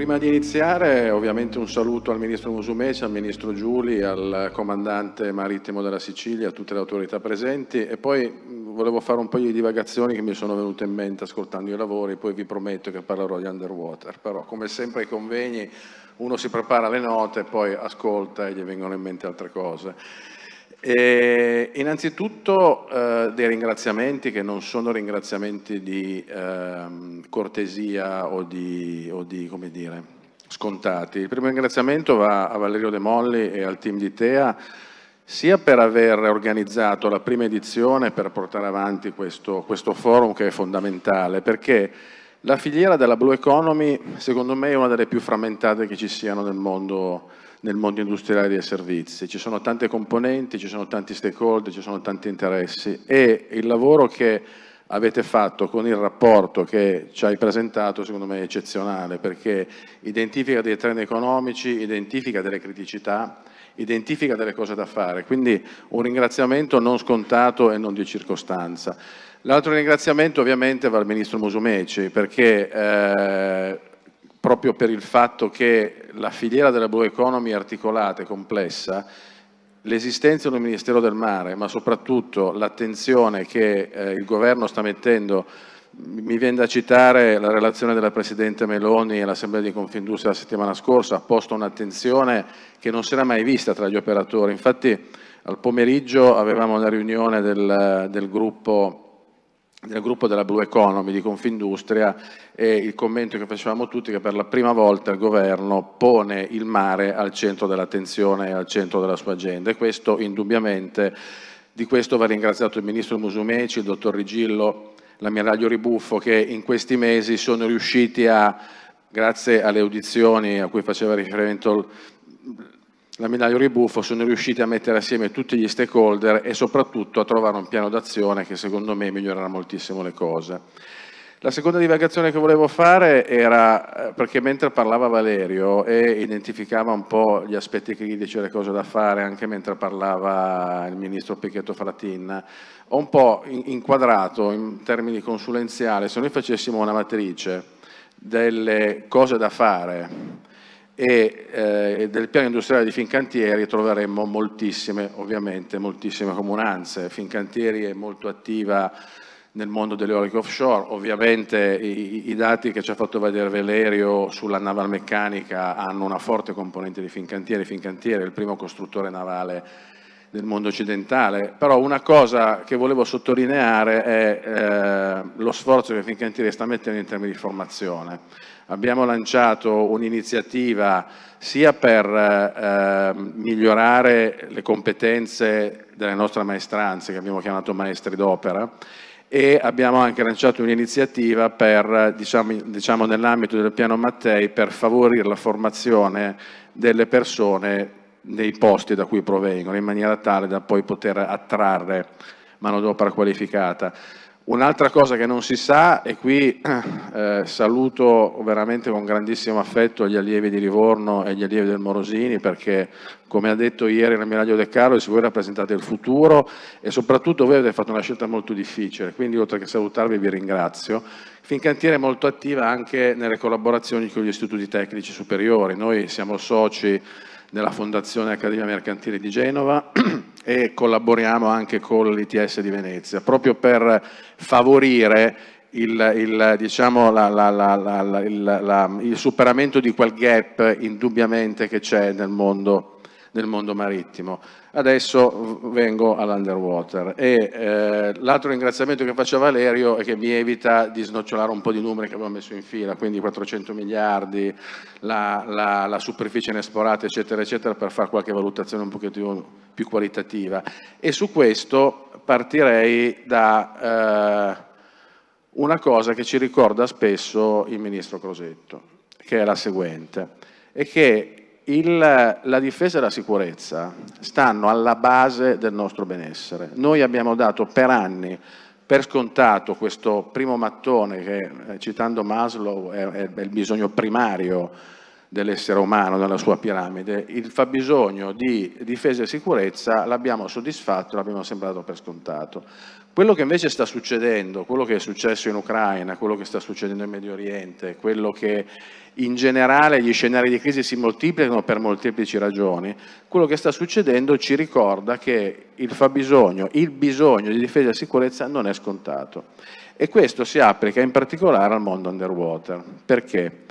Prima di iniziare ovviamente un saluto al Ministro Musumeci, al Ministro Giuli, al Comandante Marittimo della Sicilia, a tutte le autorità presenti e poi volevo fare un po' di divagazioni che mi sono venute in mente ascoltando i lavori, poi vi prometto che parlerò di underwater, però come sempre ai convegni uno si prepara le note, poi ascolta e gli vengono in mente altre cose. E innanzitutto eh, dei ringraziamenti che non sono ringraziamenti di eh, cortesia o di, o di dire, scontati. Il primo ringraziamento va a Valerio De Molli e al team di TEA sia per aver organizzato la prima edizione per portare avanti questo, questo forum che è fondamentale perché la filiera della Blue Economy secondo me è una delle più frammentate che ci siano nel mondo nel mondo industriale dei servizi. Ci sono tante componenti, ci sono tanti stakeholder, ci sono tanti interessi e il lavoro che avete fatto con il rapporto che ci hai presentato secondo me è eccezionale perché identifica dei trend economici, identifica delle criticità, identifica delle cose da fare, quindi un ringraziamento non scontato e non di circostanza. L'altro ringraziamento ovviamente va al Ministro Musumeci perché eh, proprio per il fatto che la filiera della Blue Economy è articolata e complessa, l'esistenza del Ministero del Mare, ma soprattutto l'attenzione che eh, il Governo sta mettendo, mi viene da citare la relazione della Presidente Meloni all'Assemblea di Confindustria la settimana scorsa, ha posto un'attenzione che non si era mai vista tra gli operatori. Infatti al pomeriggio avevamo una riunione del, del gruppo del gruppo della Blue Economy di Confindustria e il commento che facevamo tutti è che per la prima volta il governo pone il mare al centro dell'attenzione e al centro della sua agenda e questo indubbiamente, di questo va ringraziato il Ministro Musumeci, il Dottor Rigillo, l'ammiraglio Ribuffo che in questi mesi sono riusciti a, grazie alle audizioni a cui faceva riferimento il la Milaio Ribuffo sono riusciti a mettere assieme tutti gli stakeholder e soprattutto a trovare un piano d'azione che secondo me migliorerà moltissimo le cose. La seconda divagazione che volevo fare era eh, perché mentre parlava Valerio e identificava un po' gli aspetti critici e le cose da fare, anche mentre parlava il ministro Pichetto Fratin, ho un po' inquadrato in termini consulenziali, se noi facessimo una matrice delle cose da fare, e eh, del piano industriale di Fincantieri troveremmo moltissime, ovviamente, moltissime comunanze. Fincantieri è molto attiva nel mondo dell'eolico offshore, ovviamente i, i, dati che ci ha fatto vedere Valerio sulla naval meccanica hanno una forte componente di Fincantieri, Fincantieri è il primo costruttore navale del mondo occidentale, però una cosa che volevo sottolineare è eh, lo sforzo che Fincantieri sta mettendo in termini di formazione. Abbiamo lanciato un'iniziativa sia per eh, migliorare le competenze delle nostre maestranze, che abbiamo chiamato maestri d'opera, e abbiamo anche lanciato un'iniziativa per, diciamo, diciamo nell'ambito del piano Mattei per favorire la formazione delle persone dei posti da cui provengono, in maniera tale da poi poter attrarre manodopera qualificata. Un'altra cosa che non si sa, e qui eh, saluto veramente con grandissimo affetto gli allievi di Livorno e gli allievi del Morosini, perché come ha detto ieri l'ammiraglio De Carlo, voi rappresentate il futuro e soprattutto voi avete fatto una scelta molto difficile, quindi oltre che salutarvi vi ringrazio. Fincantieri è molto attiva anche nelle collaborazioni con gli istituti tecnici superiori, noi siamo soci della Fondazione Accademia Mercantile di Genova e collaboriamo anche con l'ITS di Venezia, proprio per favorire il, il, diciamo, la, la, la, il, il superamento di quel gap indubbiamente che c'è nel mondo del mondo marittimo. Adesso vengo all'underwater e eh, l'altro ringraziamento che faccio a Valerio è che mi evita di snocciolare un po' di numeri che avevo messo in fila, quindi 400 miliardi, la, la, la superficie inesplorata eccetera eccetera per fare qualche valutazione un pochettino più qualitativa e su questo partirei da... Eh, una cosa che ci ricorda spesso il ministro Crosetto, che è la seguente, e che il, la difesa e la sicurezza stanno alla base del nostro benessere. Noi abbiamo dato per anni per scontato questo primo mattone che, eh, citando Maslow, è, è il bisogno primario dell'essere umano nella sua piramide, il fabbisogno di difesa e sicurezza l'abbiamo soddisfatto, l'abbiamo sembrato per scontato. Quello che invece sta succedendo, quello che è successo in Ucraina, quello che sta succedendo in Medio Oriente, quello che in generale gli scenari di crisi si moltiplicano per molteplici ragioni, quello che sta succedendo ci ricorda che il fabbisogno, il bisogno di difesa e sicurezza non è scontato. E questo si applica in particolare al mondo underwater. Perché?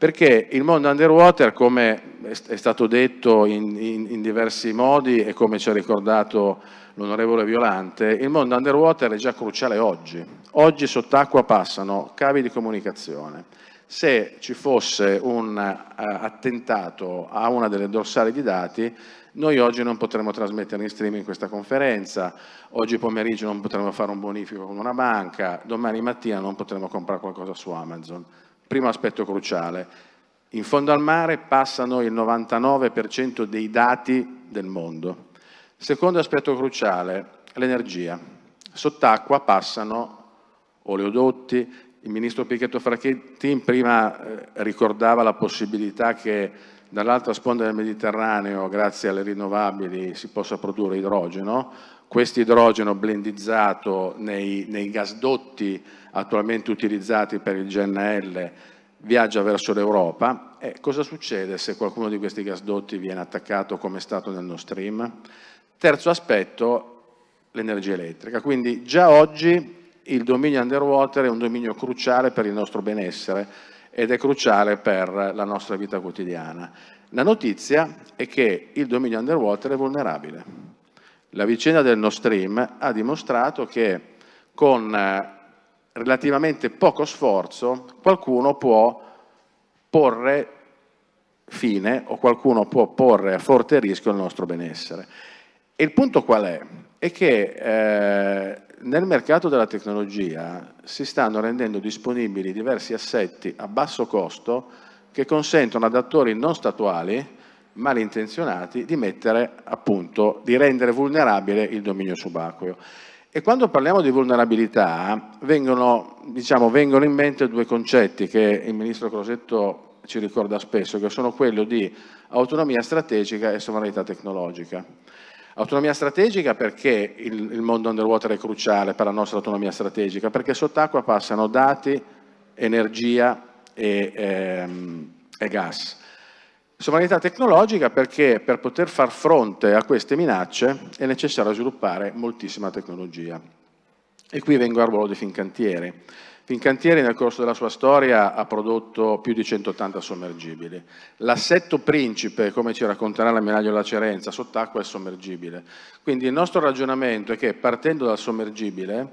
Perché il mondo underwater, come è stato detto in, in, in diversi modi e come ci ha ricordato l'onorevole Violante, il mondo underwater è già cruciale oggi. Oggi sott'acqua passano cavi di comunicazione. Se ci fosse un uh, attentato a una delle dorsali di dati, noi oggi non potremmo trasmettere in streaming questa conferenza, oggi pomeriggio non potremmo fare un bonifico con una banca, domani mattina non potremmo comprare qualcosa su Amazon. Primo aspetto cruciale, in fondo al mare passano il 99% dei dati del mondo. Secondo aspetto cruciale, l'energia. Sott'acqua passano oleodotti, il ministro Pichetto Fracchettin prima eh, ricordava la possibilità che dall'altra sponda del Mediterraneo, grazie alle rinnovabili, si possa produrre idrogeno. Questo idrogeno blendizzato nei, nei gasdotti attualmente utilizzati per il GNL viaggia verso l'Europa. E cosa succede se qualcuno di questi gasdotti viene attaccato come è stato nel Nord Stream? Terzo aspetto, l'energia elettrica. Quindi già oggi il dominio underwater è un dominio cruciale per il nostro benessere ed è cruciale per la nostra vita quotidiana. La notizia è che il dominio underwater è vulnerabile. La vicenda del Nord Stream ha dimostrato che con eh, relativamente poco sforzo qualcuno può porre fine o qualcuno può porre a forte rischio il nostro benessere. E il punto qual è? è che eh, nel mercato della tecnologia si stanno rendendo disponibili diversi assetti a basso costo che consentono ad attori non statuali, malintenzionati, di mettere appunto, di rendere vulnerabile il dominio subacqueo. E quando parliamo di vulnerabilità vengono, diciamo, vengono in mente due concetti che il ministro Crosetto ci ricorda spesso, che sono quello di autonomia strategica e sovranità tecnologica. Autonomia strategica perché il, il mondo underwater è cruciale per la nostra autonomia strategica? Perché sott'acqua passano dati, energia e, ehm, e gas. Sovranità tecnologica perché per poter far fronte a queste minacce è necessario sviluppare moltissima tecnologia. E qui vengo al ruolo dei Fincantieri. Fincantieri nel corso della sua storia ha prodotto più di 180 sommergibili. L'assetto principe, come ci racconterà l'ammiraglio Cerenza, sott'acqua è sommergibile. Quindi il nostro ragionamento è che partendo dal sommergibile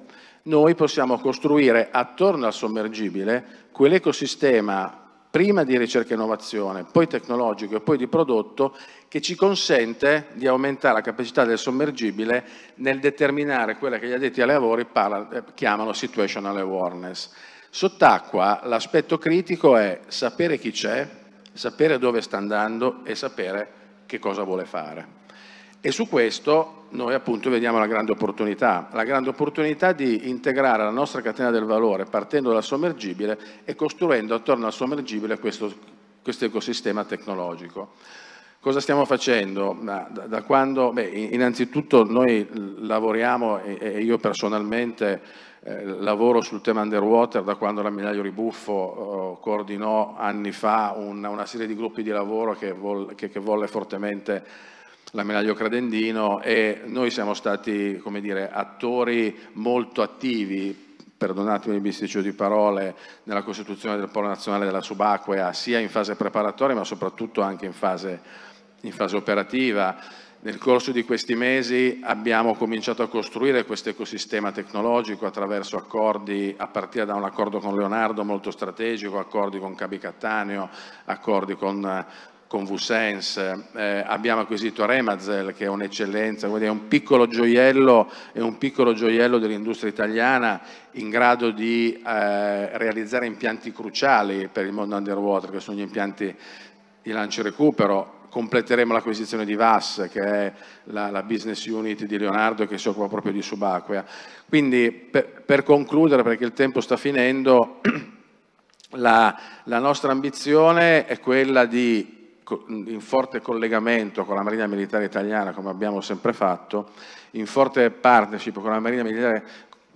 noi possiamo costruire attorno al sommergibile quell'ecosistema prima di ricerca e innovazione, poi tecnologico e poi di prodotto, che ci consente di aumentare la capacità del sommergibile nel determinare quella che gli addetti ai lavori parla, eh, chiamano situational awareness. Sott'acqua l'aspetto critico è sapere chi c'è, sapere dove sta andando e sapere che cosa vuole fare. E su questo noi appunto vediamo la grande opportunità, la grande opportunità di integrare la nostra catena del valore partendo dal sommergibile e costruendo attorno al sommergibile questo, questo ecosistema tecnologico. Cosa stiamo facendo? Da, da quando, beh, innanzitutto noi lavoriamo e, e io personalmente eh, lavoro sul tema underwater da quando l'ammiraglio Ribuffo eh, coordinò anni fa una, una, serie di gruppi di lavoro che, vol, che, che volle fortemente la l'ammiraglio Credendino e noi siamo stati come dire, attori molto attivi perdonatemi il bisticcio di parole, nella costituzione del Polo Nazionale della Subacquea, sia in fase preparatoria ma soprattutto anche in fase, in fase operativa. Nel corso di questi mesi abbiamo cominciato a costruire questo ecosistema tecnologico attraverso accordi, a partire da un accordo con Leonardo molto strategico, accordi con Cabi Cattaneo, accordi con con VSense, eh, abbiamo acquisito Remazel che è un'eccellenza, è un piccolo gioiello, gioiello dell'industria italiana in grado di eh, realizzare impianti cruciali per il mondo underwater, che sono gli impianti di lancio e recupero. Completeremo l'acquisizione di VAS, che è la, la, business unit di Leonardo che si occupa proprio di subacquea. Quindi per, per concludere, perché il tempo sta finendo, la, la nostra ambizione è quella di in forte collegamento con la Marina Militare Italiana, come abbiamo sempre fatto, in forte partnership con la Marina Militare,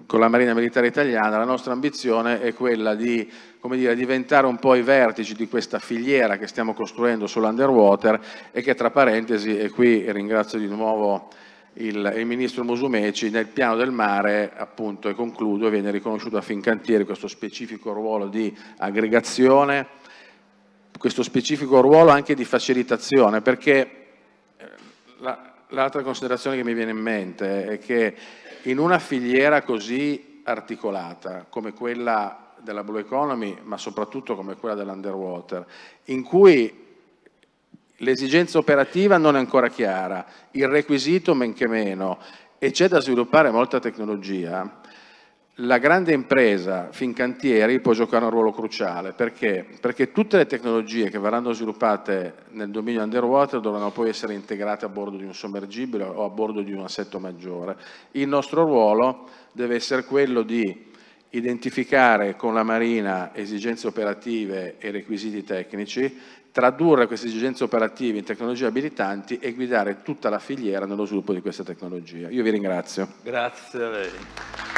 la Marina Militare Italiana, la nostra ambizione è quella di dire, diventare un po' i vertici di questa filiera che stiamo costruendo sull'underwater e che tra parentesi, e qui ringrazio di nuovo il, il, ministro Musumeci nel piano del mare, appunto, e concludo, viene riconosciuto a fin Fincantieri questo specifico ruolo di aggregazione, questo specifico ruolo anche di facilitazione, perché eh, l'altra considerazione che mi viene in mente è che in una filiera così articolata come quella della Blue Economy, ma soprattutto come quella dell'Underwater, in cui l'esigenza operativa non è ancora chiara, il requisito men che meno, e c'è da sviluppare molta tecnologia, la grande impresa Fincantieri può giocare un ruolo cruciale perché? perché tutte le tecnologie che verranno sviluppate nel dominio underwater dovranno poi essere integrate a bordo di un sommergibile o a bordo di un assetto maggiore. Il nostro ruolo deve essere quello di identificare con la Marina esigenze operative e requisiti tecnici, tradurre queste esigenze operative in tecnologie abilitanti e guidare tutta la filiera nello sviluppo di questa tecnologia. Io vi ringrazio. Grazie a lei.